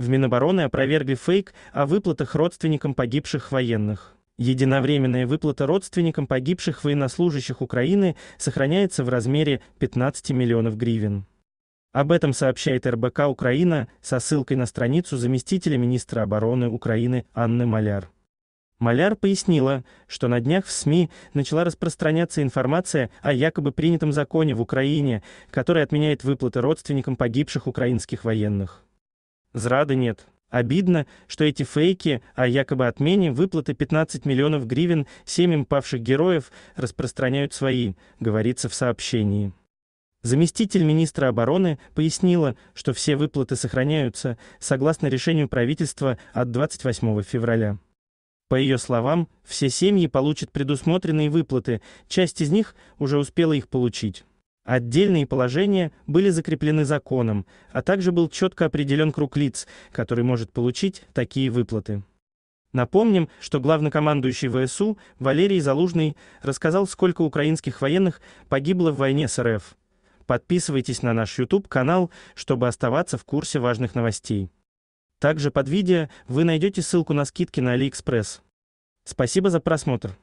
В Минобороны опровергли фейк о выплатах родственникам погибших военных. Единовременная выплата родственникам погибших военнослужащих Украины сохраняется в размере 15 миллионов гривен. Об этом сообщает РБК Украина со ссылкой на страницу заместителя министра обороны Украины Анны Маляр. Маляр пояснила, что на днях в СМИ начала распространяться информация о якобы принятом законе в Украине, который отменяет выплаты родственникам погибших украинских военных. Зрады нет. Обидно, что эти фейки о якобы отмене выплаты 15 миллионов гривен семьям павших героев распространяют свои, говорится в сообщении. Заместитель министра обороны пояснила, что все выплаты сохраняются согласно решению правительства от 28 февраля. По ее словам, все семьи получат предусмотренные выплаты, часть из них уже успела их получить. Отдельные положения были закреплены законом, а также был четко определен круг лиц, который может получить такие выплаты. Напомним, что главнокомандующий ВСУ Валерий Залужный рассказал, сколько украинских военных погибло в войне с РФ. Подписывайтесь на наш YouTube-канал, чтобы оставаться в курсе важных новостей. Также под видео вы найдете ссылку на скидки на AliExpress. Спасибо за просмотр.